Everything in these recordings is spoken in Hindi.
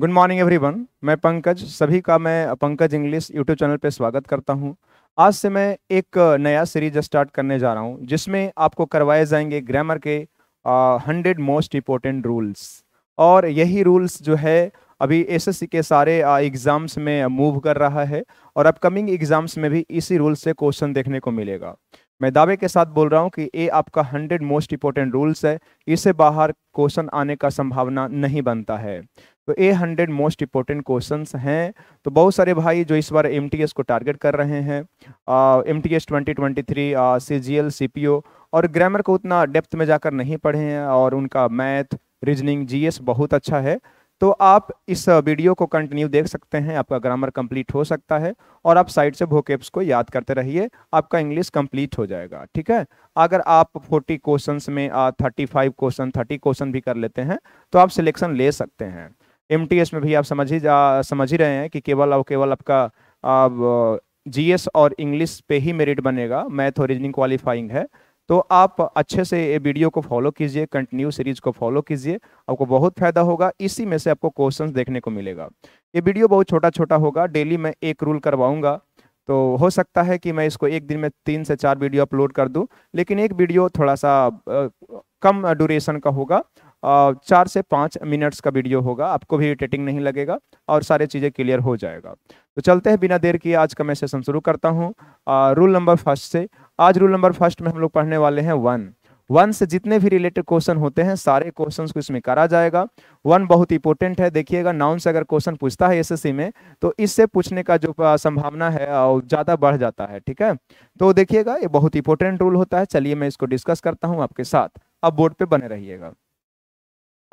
गुड मॉर्निंग एवरीवन मैं पंकज सभी का मैं पंकज इंग्लिश यूट्यूब चैनल पर स्वागत करता हूं आज से मैं एक नया सीरीज स्टार्ट करने जा रहा हूं जिसमें आपको करवाए जाएंगे ग्रामर के हंड्रेड मोस्ट इम्पोर्टेंट रूल्स और यही रूल्स जो है अभी एसएससी के सारे एग्ज़ाम्स में मूव कर रहा है और अपकमिंग एग्ज़ाम्स में भी इसी रूल से क्वेश्चन देखने को मिलेगा मैं दावे के साथ बोल रहा हूँ कि ये आपका हंड्रेड मोस्ट इंपॉर्टेंट रूल्स है इससे बाहर क्वेश्चन आने का संभावना नहीं बनता है तो a hundred most important question हैं तो बहुत सारे भाई जो इस बार एम को टारगेट कर रहे हैं M T S twenty twenty three C G L C P O और ग्रामर को उतना डेप्थ में जाकर नहीं पढ़े हैं और उनका मैथ रीजनिंग जीएस बहुत अच्छा है तो आप इस वीडियो को कंटिन्यू देख सकते हैं आपका ग्रामर कंप्लीट हो सकता है और आप साइड से भोकेब्स को याद करते रहिए आपका इंग्लिश कंप्लीट हो जाएगा ठीक है अगर आप 40 क्वेश्चंस में 35 क्वेश्चन 30 क्वेश्चन भी कर लेते हैं तो आप सिलेक्शन ले सकते हैं एम में भी आप समझ ही जा समझ ही रहे हैं कि केवल और केवल आपका आप एस और इंग्लिश पे ही मेरिट बनेगा मैथ और रीजनिंग क्वालिफाइंग है तो आप अच्छे से ये वीडियो को फॉलो कीजिए कंटिन्यू सीरीज को फॉलो कीजिए आपको बहुत फायदा होगा इसी में से आपको क्वेश्चंस देखने को मिलेगा ये वीडियो बहुत छोटा छोटा होगा डेली मैं एक रूल करवाऊंगा तो हो सकता है कि मैं इसको एक दिन में तीन से चार वीडियो अपलोड कर दूं लेकिन एक वीडियो थोड़ा सा कम ड्यूरेशन का होगा चार से पाँच मिनट्स का वीडियो होगा आपको भी इरिटेटिंग नहीं लगेगा और सारे चीज़ें क्लियर हो जाएगा तो चलते हैं बिना देर किए आज का मैं सेशन शुरू करता हूँ रूल नंबर फर्स्ट से आज रूल नंबर फर्स्ट में हम लोग पढ़ने वाले हैं वन वन से जितने भी रिलेटेड क्वेश्चन होते हैं सारे क्वेश्चंस को इसमें करा जाएगा वन बहुत इंपॉर्टेंट है देखिएगा नाउन से अगर क्वेश्चन पूछता है एसएससी में तो इससे पूछने का जो संभावना है ज़्यादा बढ़ जाता है ठीक है तो देखिएगा ये बहुत इंपॉर्टेंट रूल होता है चलिए मैं इसको डिस्कस करता हूँ आपके साथ आप बोर्ड पर बने रहिएगा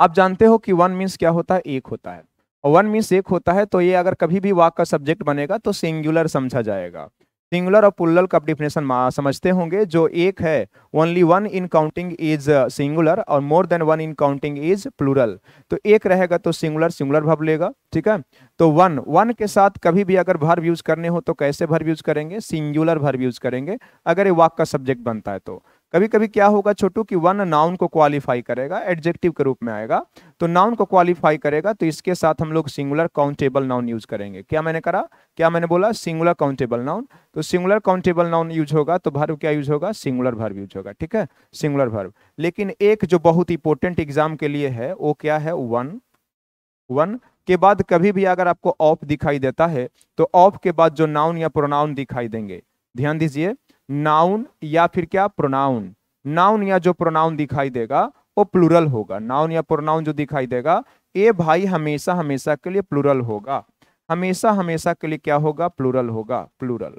आप जानते हो कि वन मीन्स क्या होता है एक होता है और वन मीन्स एक होता है तो ये अगर कभी भी वाक का सब्जेक्ट बनेगा तो सिंगुलर समझा जाएगा सिंगुलर और पुल्लर का डिफिनेशन समझते होंगे जो एक है only one in counting is singular और more than one in counting is plural तो एक रहेगा तो सिंगुलर सिंगुलर भाव लेगा ठीक है तो वन वन के साथ कभी भी अगर भर्व यूज करने हो तो कैसे भर्व यूज करेंगे सिंगुलर भर्व यूज करेंगे अगर ये वाक का सब्जेक्ट बनता है तो कभी कभी क्या होगा छोटू कि वन नाउन को क्वालिफाई करेगा एडजेक्टिव के रूप में आएगा तो नाउन को क्वालिफाई करेगा तो इसके साथ हम लोग सिंगुलर काउंटेबल नाउन यूज करेंगे क्या मैंने करा क्या मैंने बोला सिंगुलर काउंटेबल नाउन तो सिंगुलर काउंटेबल नाउन यूज होगा तो भर्व क्या यूज होगा सिंगुलर भर्व यूज होगा ठीक है सिंगुलर भर्व लेकिन एक जो बहुत इंपॉर्टेंट एग्जाम के लिए है वो क्या है वन वन के बाद कभी भी अगर आपको ऑफ दिखाई देता है तो ऑफ के बाद जो नाउन या प्रोनाउन दिखाई देंगे ध्यान दीजिए नाउन या फिर क्या प्रोनाउन नाउन या जो प्रोनाउन दिखाई देगा वो प्लूरल होगा नाउन या प्रोनाउन जो दिखाई देगा ए भाई हमेशा हमेशा के लिए प्लूरल होगा हमेशा हमेशा के लिए क्या होगा प्लूरल होगा प्लूरल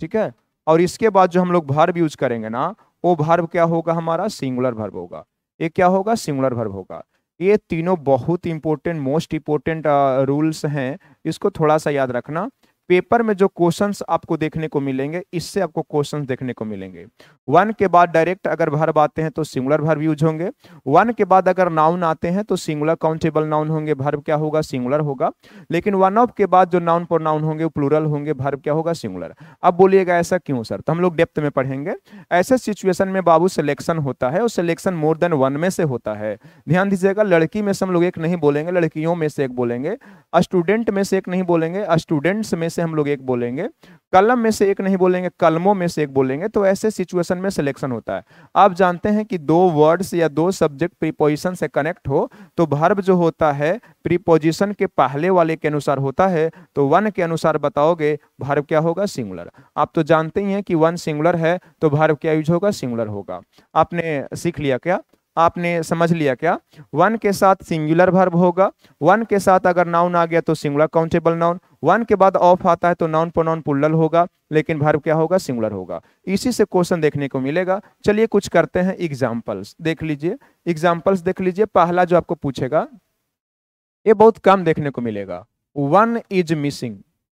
ठीक है और इसके बाद जो हम लोग भर्व यूज करेंगे ना वो भर्व क्या होगा हमारा सिंगुलर भर्व होगा ये क्या होगा सिंगुलर भर्व होगा ये तीनों बहुत इंपॉर्टेंट मोस्ट इंपॉर्टेंट रूल्स हैं इसको थोड़ा सा याद रखना पेपर में जो क्वेश्चंस आपको देखने को मिलेंगे इससे आपको क्वेश्चंस देखने को मिलेंगे वन के बाद डायरेक्ट अगर भर्व आते हैं तो सिंगुलर भर्व यूज होंगे वन के बाद अगर नाउन आते हैं तो सिंगुलर काउंटेबल नाउन होंगे भर्व क्या होगा सिंगुलर होगा लेकिन वन ऑफ के बाद जो नाउन पर नाउन होंगे प्लुरल प्लूरल होंगे भर्व क्या होगा सिंगुलर अब बोलिएगा ऐसा क्यों सर तो हम लोग डेप्थ में पढ़ेंगे ऐसे सिचुएशन में बाबू सिलेक्शन होता है और सिलेक्शन मोर देन वन में से होता है ध्यान दीजिएगा लड़की में से हम लोग एक नहीं बोलेंगे लड़कियों में से एक बोलेंगे स्टूडेंट में से एक नहीं बोलेंगे स्टूडेंट्स में से हम लोग एक बोलेंगे कलम में से एक नहीं बोलेंगे कलमों में से एक बोलेंगे तो ऐसे सिचुएशन में सिलेक्शन होता है आप जानते हैं कि दो वर्ड्स या दो सब्जेक्ट प्रीपोजिशन से कनेक्ट हो तो भर्ब जो होता है प्रीपोजिशन के पहले वाले के अनुसार होता है तो वन के अनुसार बताओगे भर्व क्या होगा सिंगुलर आप तो जानते ही हैं कि वन सिंगुलर है तो भर्व क्या यूज होगा सिंगुलर होगा आपने सीख लिया क्या आपने समझ लिया क्या वन के साथ सिंगुलर भर्व होगा वन के साथ अगर नाउन आ गया तो सिंगुलर काउंटेबल नाउन वन के बाद ऑफ आता है तो नाउन प्रोनाउन पुल्लल होगा लेकिन भर्व क्या होगा सिंगुलर होगा इसी से क्वेश्चन देखने को मिलेगा चलिए कुछ करते हैं एग्जाम्पल्स देख लीजिए एग्जाम्पल्स देख लीजिए पहला जो आपको पूछेगा ये बहुत कम देखने को मिलेगा वन इज मिसिंग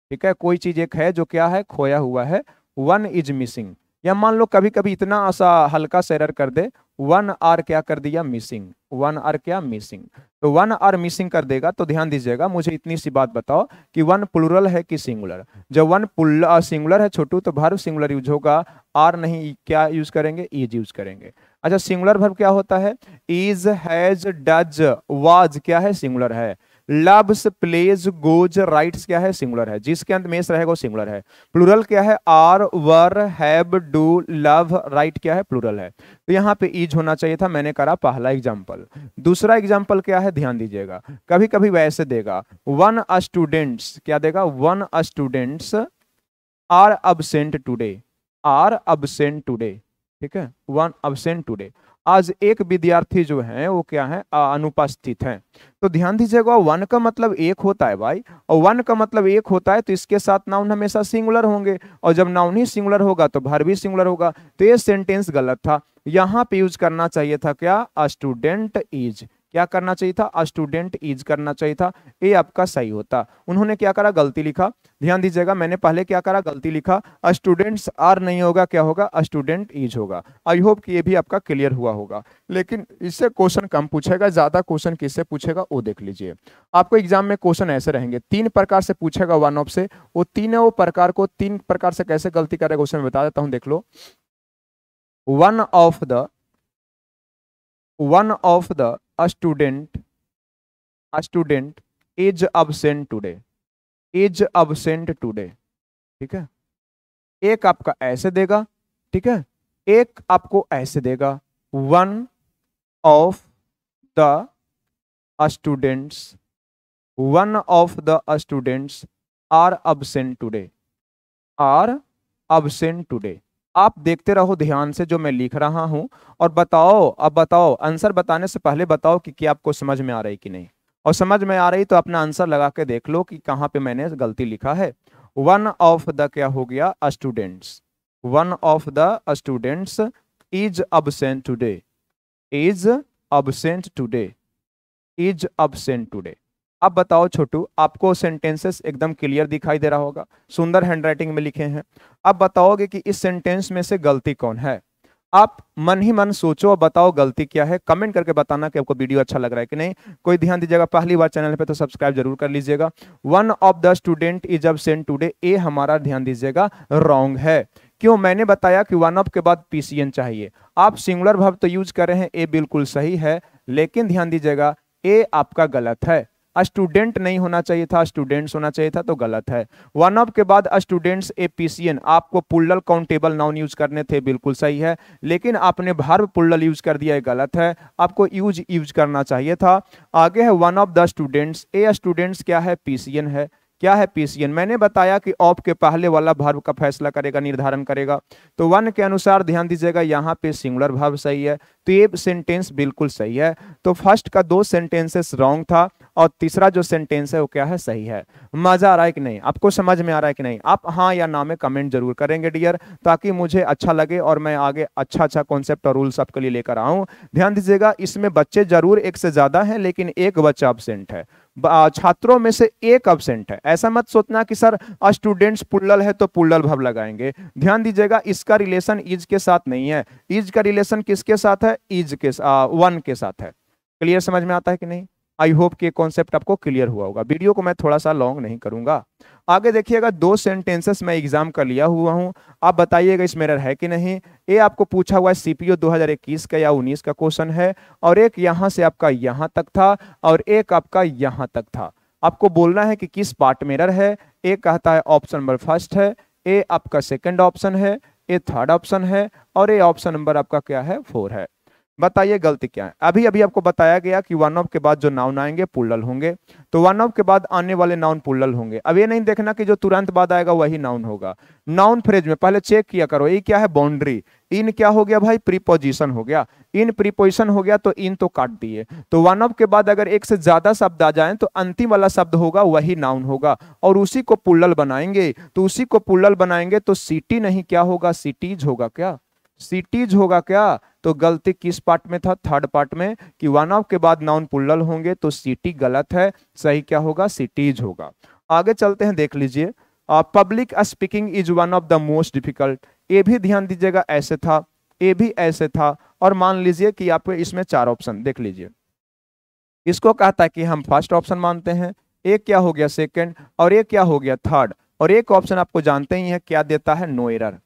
ठीक है कोई चीज एक है जो क्या है खोया हुआ है वन इज मिसिंग या मान लो कभी कभी इतना ऐसा हल्का सेरर कर दे वन आर क्या कर दिया मिसिंग वन आर क्या मिसिंग तो वन आर मिसिंग कर देगा तो ध्यान दीजिएगा मुझे इतनी सी बात बताओ कि वन प्लूरल है कि सिंगुलर जब वन सिंगुलर है छोटू तो भार्व सिंगुलर यूज होगा आर नहीं क्या यूज करेंगे इज यूज करेंगे अच्छा सिंगुलर भर्व क्या होता है इज हैज डज वाज क्या है सिंगुलर है लव्स प्लेज गोज राइट्स क्या है सिंगुलर है जिसके अंत में रहेगा वो सिंगुलर है प्लूरल क्या है are were have do love right क्या है प्लूरल है तो यहाँ पे ईज होना चाहिए था मैंने करा पहला एग्जाम्पल दूसरा एग्जाम्पल क्या है ध्यान दीजिएगा कभी कभी वैसे देगा वन स्टूडेंट्स क्या देगा one students are absent today are absent today ठीक है वन अबसेंट टूडे आज एक विद्यार्थी जो है वो क्या है अनुपस्थित है तो ध्यान दीजिएगा वन का मतलब एक होता है भाई और वन का मतलब एक होता है तो इसके साथ नाउन हमेशा सिंगुलर होंगे और जब नाउन ही सिंगुलर होगा तो भर भी सिंगुलर होगा तो ये सेंटेंस गलत था यहाँ पे यूज करना चाहिए था क्या स्टूडेंट इज क्या करना चाहिए था स्टूडेंट इज करना चाहिए था ए आपका सही होता उन्होंने क्या करा गलती लिखा ध्यान दीजिएगा मैंने पहले क्या करा गलती लिखा स्टूडेंट्स आर नहीं होगा क्या होगा स्टूडेंट इज होगा आई होप कि ये भी आपका क्लियर हुआ होगा लेकिन इससे क्वेश्चन कम पूछेगा ज्यादा क्वेश्चन किससे पूछेगा वो देख लीजिए आपको एग्जाम में क्वेश्चन ऐसे रहेंगे तीन प्रकार से पूछेगा वन ऑफ से वो तीनों प्रकार को तीन प्रकार से कैसे गलती करेगा उसे मैं बता देता हूँ देख लो one of the one of the a student a student is absent today is absent today ठीक है एक आपका ऐसे देगा ठीक है एक आपको ऐसे देगा one of the students one of the students are absent today are absent today आप देखते रहो ध्यान से जो मैं लिख रहा हूं और बताओ अब बताओ आंसर बताने से पहले बताओ कि क्या आपको समझ में आ रही कि नहीं और समझ में आ रही तो अपना आंसर लगा के देख लो कि कहाँ पे मैंने गलती लिखा है वन ऑफ द क्या हो गया students one of the students is absent today is absent today is absent today अब बताओ छोटू आपको सेंटेंसेस एकदम क्लियर दिखाई दे रहा होगा सुंदर हैंडराइटिंग में लिखे हैं अब बताओगे कि इस सेंटेंस में से गलती कौन है आप मन ही मन सोचो और बताओ गलती क्या है कमेंट करके बताना कि आपको वीडियो अच्छा लग रहा है कि नहीं कोई ध्यान दीजिएगा पहली बार चैनल पे तो सब्सक्राइब जरूर कर लीजिएगा one of the student is absent today ए हमारा ध्यान दीजिएगा रॉन्ग है क्यों मैंने बताया कि वन ऑफ के बाद पीसीएन चाहिए आप सिंगुलर भव तो यूज कर रहे हैं ए बिल्कुल सही है लेकिन ध्यान दीजिएगा ए आपका गलत है स्टूडेंट नहीं होना चाहिए था स्टूडेंट्स होना चाहिए था तो गलत है वन ऑफ के बाद स्टूडेंट्स ए पीसीएन आपको पुल्डल काउंटेबल नाउन यूज करने थे बिल्कुल सही है लेकिन आपने भार्व पुल्डल यूज कर दिया है गलत है आपको यूज यूज करना चाहिए था आगे है one of the students a students क्या है पीसीएन है क्या है पीसीएन मैंने बताया कि ऑफ के पहले वाला भार्व का फैसला करेगा निर्धारण करेगा तो वन के अनुसार ध्यान दीजिएगा यहाँ पे सिंगुलर भाव सही है तो ये सेंटेंस बिल्कुल सही है तो फर्स्ट का दो सेंटेंसेस रॉन्ग था और तीसरा जो सेंटेंस है वो क्या है सही है मजा आ रहा है कि नहीं आपको समझ में आ रहा है कि नहीं आप हाँ या ना में कमेंट जरूर करेंगे डियर ताकि मुझे अच्छा लगे और मैं आगे अच्छा अच्छा कॉन्सेप्ट और रूल्स आपके लिए लेकर आऊँ ध्यान दीजिएगा इसमें बच्चे जरूर एक से ज्यादा हैं लेकिन एक बच्चा अबसेंट है छात्रों में से एक अबसेंट है ऐसा मत सोचना कि सर स्टूडेंट्स पुल्लल है तो पुल्लल भव लगाएंगे ध्यान दीजिएगा इसका रिलेशन इज के साथ नहीं है इज का रिलेशन किसके साथ है इज के वन के साथ है क्लियर समझ में आता है कि नहीं आई होप कि कॉन्सेप्ट आपको क्लियर हुआ होगा वीडियो को मैं थोड़ा सा लॉन्ग नहीं करूंगा आगे देखिएगा दो सेंटेंसेस मैं एग्जाम का लिया हुआ हूँ आप बताइएगा इसमें एरर है कि नहीं ये आपको पूछा हुआ है सीपीओ 2021 का या 19 का क्वेश्चन है और एक यहाँ से आपका यहाँ तक था और एक आपका यहाँ तक था आपको बोलना है कि किस पार्ट में एरर है एक कहता है ऑप्शन नंबर फर्स्ट है ए आपका सेकेंड ऑप्शन है ए थर्ड ऑप्शन है और ए ऑप्शन नंबर आपका क्या है फोर है बताइए गलती क्या है अभी अभी आपको बताया गया कि वन ऑफ के बाद जो नाउन आएंगे पुलल होंगे तो वन ऑफ के बाद आने वाले नाउन पुलल होंगे अब ये नहीं देखना कि जो तुरंत बाद आएगा वही नाउन होगा नाउन फ्रेज में पहले चेक किया करो ये क्या है बाउंड्री इन क्या हो गया भाई प्रीपोजिशन हो गया इन प्रीपोजिशन हो गया तो इन तो काट दिए तो वन ऑफ के बाद अगर एक से ज्यादा शब्द आ जाए तो अंतिम वाला शब्द होगा वही नाउन होगा और उसी को पुल्लल बनाएंगे तो उसी को पुल्लल बनाएंगे तो सिटी नहीं क्या होगा सिटीज होगा क्या सिटीज होगा क्या तो गलती किस पार्ट में था थर्ड पार्ट में कि वन ऑफ के बाद नाउन पुल्लल होंगे तो सिटी गलत है सही क्या होगा सिटीज होगा आगे चलते हैं देख लीजिए public speaking is one of the most difficult ये भी ध्यान दीजिएगा ऐसे था ये भी ऐसे था और मान लीजिए कि आपको इसमें चार ऑप्शन देख लीजिए इसको कहता है कि हम फर्स्ट ऑप्शन मानते हैं एक क्या हो गया सेकंड और एक क्या हो गया थर्ड और एक ऑप्शन आपको जानते ही है क्या देता है नो एरर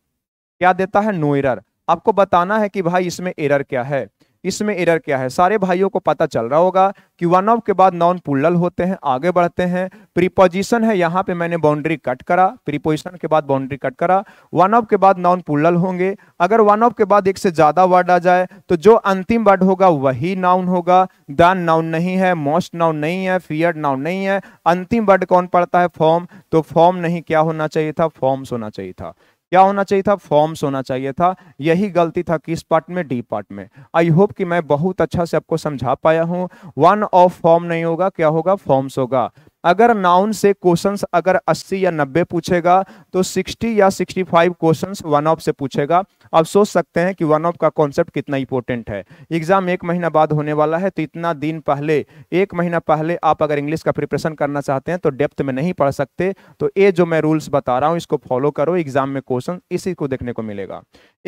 क्या देता है नो एरर आपको बताना है कि भाई इसमें एरर क्या है इसमें एरर क्या है सारे भाइयों को पता चल रहा होगा कि वन ऑफ के बाद नॉन पुलल होते हैं आगे बढ़ते हैं प्रीपोजिशन है यहाँ पे मैंने बाउंड्री कट करा प्रीपोजिशन के बाद बाउंड्री कट करा वन ऑफ के बाद नॉन पुलल होंगे अगर वन ऑफ के बाद एक से ज़्यादा वर्ड आ जाए तो जो अंतिम वर्ड होगा वही नाउन होगा दान नाउन नहीं है मोस्ट नाउन नहीं है फियर नाउन नहीं है अंतिम वर्ड कौन पड़ता है फॉर्म तो फॉर्म नहीं क्या होना चाहिए था फॉर्म्स होना चाहिए था क्या होना चाहिए था फॉर्म्स होना चाहिए था यही गलती था किस पार्ट में डी पार्ट में आई होप कि मैं बहुत अच्छा से आपको समझा पाया हूँ वन ऑफ फॉर्म नहीं होगा क्या होगा फॉर्म्स होगा अगर नाउन से क्वेश्चंस अगर 80 या 90 पूछेगा तो 60 या 65 क्वेश्चंस वन ऑफ से पूछेगा आप सोच सकते हैं कि वन ऑफ का कॉन्सेप्ट कितना इंपॉर्टेंट है एग्जाम एक महीना बाद होने वाला है तो इतना दिन पहले एक महीना पहले आप अगर इंग्लिश का प्रिपरेशन करना चाहते हैं तो डेप्थ में नहीं पढ़ सकते तो ये जो मैं रूल्स बता रहा हूँ इसको फॉलो करो एग्जाम में क्वेश्चन इसी को देखने को मिलेगा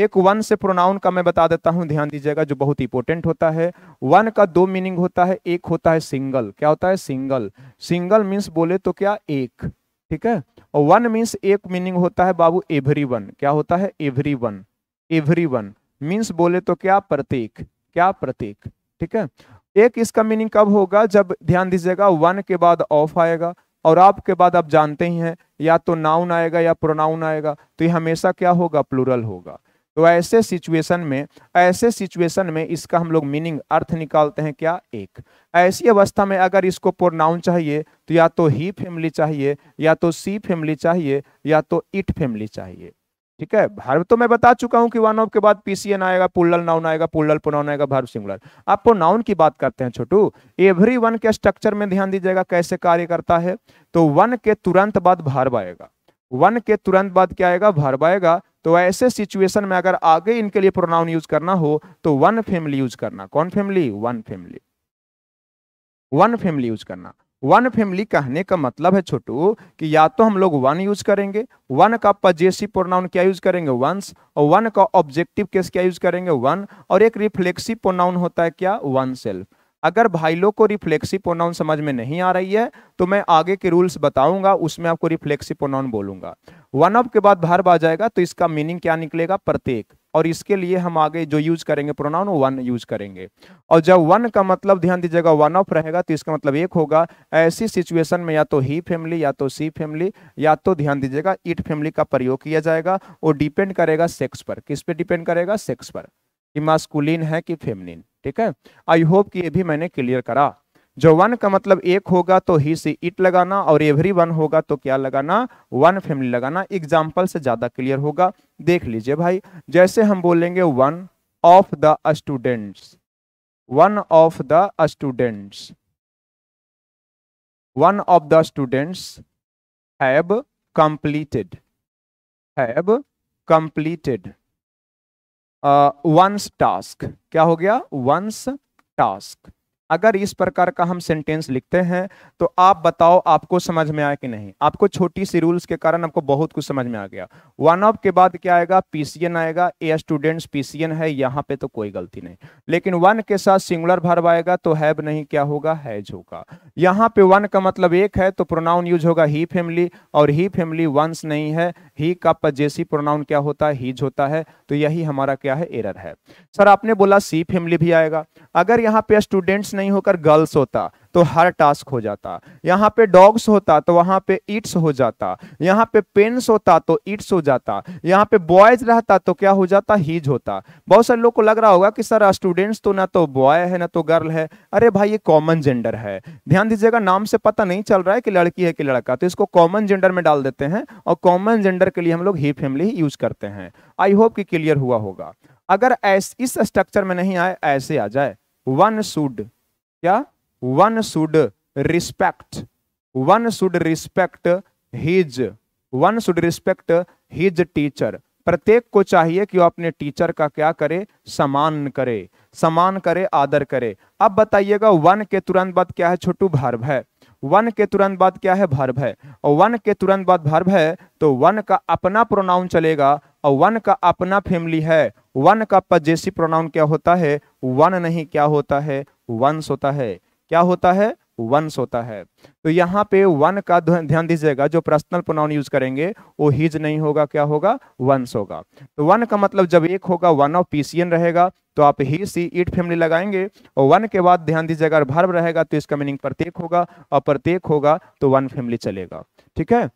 एक वन से प्रोनाउन का मैं बता देता हूँ ध्यान दीजिएगा जो बहुत इंपॉर्टेंट होता है वन का दो मीनिंग होता है एक होता है सिंगल क्या होता है सिंगल सिंगल मीन्स बोले तो क्या एक ठीक है और वन मीन्स एक मीनिंग होता है बाबू एवरी वन क्या होता है every one every one means बोले तो क्या प्रतीक क्या प्रतीक ठीक है एक इसका मीनिंग कब होगा जब ध्यान दीजिएगा वन के बाद ऑफ आएगा और आप के बाद आप जानते ही हैं या तो नाउन आएगा या प्रोनाउन आएगा तो ये हमेशा क्या होगा प्लूरल होगा तो ऐसे सिचुएशन में ऐसे सिचुएशन में इसका हम लोग मीनिंग अर्थ निकालते हैं क्या एक ऐसी अवस्था में अगर इसको प्रोनाउन चाहिए तो या तो ही फैमिली चाहिए या तो सी फैमिली चाहिए या तो इट फैमिली चाहिए ठीक है भार्व तो मैं बता चुका हूं कि वन ऑफ के बाद पीसीएन आएगा पुल्लल नाउन आएगा पुल्लल पुनाउन आएगा भार्व सिंगुलर आप प्रोनाउन की बात करते हैं छोटू एवरी वन के स्ट्रक्चर में ध्यान दीजिएगा कैसे कार्य करता है तो वन के तुरंत बाद भार्व आएगा वन के तुरंत बाद क्या आएगा भार्व आएगा तो ऐसे सिचुएशन में अगर आगे इनके लिए प्रोनाउन यूज करना हो तो वन फैमिली यूज करना कौन family one family one family use करना वन फैमिली कहने का मतलब है छोटू कि या तो हम लोग वन यूज करेंगे वन का पजेसिव प्रोनाउन क्या यूज करेंगे वंस और वन का ऑब्जेक्टिव केस क्या यूज करेंगे वन और एक रिफ्लेक्सिव प्रोनाउन होता है क्या वन सेल्फ अगर भाई लोग को रिफ्लेक्सिव प्रोनाउन समझ में नहीं आ रही है तो मैं आगे के रूल्स बताऊंगा उसमें आपको रिफ्लेक्सिव प्रोनाउन बोलूंगा वन ऑफ के बाद भार्ब आ जाएगा तो इसका मीनिंग क्या निकलेगा प्रत्येक और इसके लिए हम आगे जो यूज करेंगे प्रोनाउन वन यूज करेंगे और जब वन का मतलब ध्यान दीजिएगा वन ऑफ रहेगा तो इसका मतलब एक होगा ऐसी सिचुएशन में या तो ही फैमिली या तो सी फैमिली या तो ध्यान दीजिएगा इट फैमिली का प्रयोग किया जाएगा और डिपेंड करेगा सेक्स पर किस पे डिपेंड करेगा सेक्स पर कि मास्कुलिन है कि फेमिनिन ठीक है आई होप कि ये भी मैंने क्लियर करा जो वन का मतलब एक होगा तो ही से इट लगाना और एवरी वन होगा तो क्या लगाना वन फैमिली लगाना एग्जाम्पल से ज़्यादा क्लियर होगा देख लीजिए भाई जैसे हम बोलेंगे one of the students one of the students one of the students have completed have completed one's task क्या हो गया वंस टास्क अगर इस प्रकार का हम सेंटेंस लिखते हैं तो आप बताओ आपको समझ में आया कि नहीं आपको छोटी सी रूल्स के कारण आपको बहुत कुछ समझ में आ गया वन ऑफ के बाद क्या आएगा पीसीएन आएगा ए स्टूडेंट्स पीसीएन है यहाँ पे तो कोई गलती नहीं लेकिन वन के साथ सिंगुलर भर्व आएगा तो हैव नहीं क्या होगा हैज होगा यहाँ पे वन का मतलब एक है तो प्रोनाउन यूज होगा ही फैमिली और ही फैमिली वंस नहीं है ही का पजेसी प्रोनाउन क्या होता है हीज होता है तो यही हमारा क्या है एरर है सर आपने बोला सी फैमिली भी आएगा अगर यहाँ पे स्टूडेंट्स नहीं होकर गर्ल्स होता तो हर टास्क हो जाता यहाँ पे डॉग्स होता तो वहाँ पे ईट्स हो जाता यहाँ पे पेन्स होता तो ईट्स हो जाता यहाँ पे बॉयज रहता तो क्या हो जाता हीज होता बहुत सारे लोग को लग रहा होगा कि सर स्टूडेंट्स तो ना तो बॉय है ना तो गर्ल है अरे भाई ये कॉमन जेंडर है ध्यान दीजिएगा नाम से पता नहीं चल रहा है कि लड़की है कि लड़का तो इसको कॉमन जेंडर में डाल देते हैं और कॉमन जेंडर के लिए हम लोग ही फैमिली यूज करते हैं आई होप कि क्लियर हुआ होगा अगर इस स्ट्रक्चर में नहीं आए ऐसे आ जाए वन सुड क्या one should respect one should respect his one should respect his teacher प्रत्येक को चाहिए कि वो अपने टीचर का क्या करे समान करे समान करे आदर करे अब बताइएगा वन के तुरंत बाद क्या है छोटू भार्व है वन के तुरंत बाद क्या है भर्व है और वन के तुरंत बाद भर्व है तो वन का अपना प्रोनाउन चलेगा और वन का अपना फैमिली है वन का पजेसी प्रोनाउन क्या होता है वन नहीं क्या होता है वंस होता है क्या होता है वंस होता है तो यहाँ पे वन का ध्यान दीजिएगा जो पर्सनल प्रोनाउन यूज करेंगे वो हिज नहीं होगा क्या होगा वंस होगा तो वन का मतलब जब एक होगा वन ऑफ पीसीएन रहेगा तो आप ही सी इट फैमिली लगाएंगे और वन के बाद ध्यान दीजिएगा अगर भर्व रहेगा तो इसका मीनिंग प्रत्येक होगा और प्रत्येक होगा तो वन फैमिली चलेगा ठीक है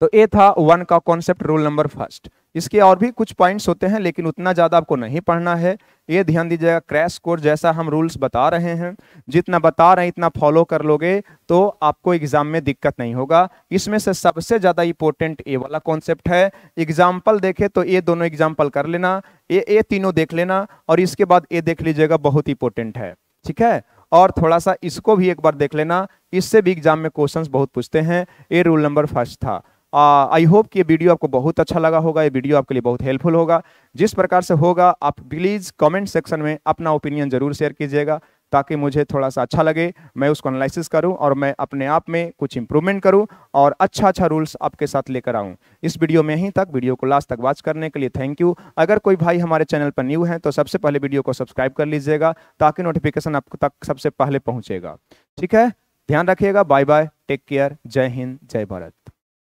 तो ये था वन का कॉन्सेप्ट रूल नंबर फर्स्ट इसके और भी कुछ पॉइंट्स होते हैं लेकिन उतना ज़्यादा आपको नहीं पढ़ना है ये ध्यान दीजिएगा क्रैश कोर्स जैसा हम रूल्स बता रहे हैं जितना बता रहे हैं इतना फॉलो कर लोगे तो आपको एग्जाम में दिक्कत नहीं होगा इसमें से सबसे ज़्यादा इंपॉर्टेंट ए वाला कॉन्सेप्ट है एग्जाम्पल देखे तो ये दोनों एग्जाम्पल कर लेना ये ये तीनों देख लेना और इसके बाद ये देख लीजिएगा बहुत इंपॉर्टेंट है ठीक है और थोड़ा सा इसको भी एक बार देख लेना इससे भी एग्जाम में क्वेश्चंस बहुत पूछते हैं ये रूल नंबर फर्स्ट था आई होप कि ये वीडियो आपको बहुत अच्छा लगा होगा ये वीडियो आपके लिए बहुत हेल्पफुल होगा जिस प्रकार से होगा आप प्लीज़ कमेंट सेक्शन में अपना ओपिनियन ज़रूर शेयर कीजिएगा ताकि मुझे थोड़ा सा अच्छा लगे मैं उसको एनालिसिस करूं और मैं अपने आप में कुछ इम्प्रूवमेंट करूं और अच्छा अच्छा रूल्स आपके साथ लेकर आऊं इस वीडियो में ही तक वीडियो को लास्ट तक वॉच करने के लिए थैंक यू अगर कोई भाई हमारे चैनल पर न्यू है तो सबसे पहले वीडियो को सब्सक्राइब कर लीजिएगा ताकि नोटिफिकेशन आप तक सबसे पहले पहुँचेगा ठीक है ध्यान रखिएगा बाय बाय टेक केयर जय हिंद जय भारत